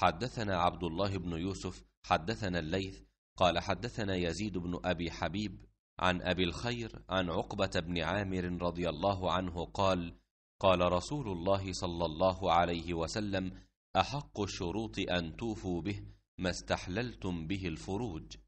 حدثنا عبد الله بن يوسف حدثنا الليث قال حدثنا يزيد بن أبي حبيب عن أبي الخير عن عقبة بن عامر رضي الله عنه قال قال رسول الله صلى الله عليه وسلم أحق الشروط أن توفوا به ما استحللتم به الفروج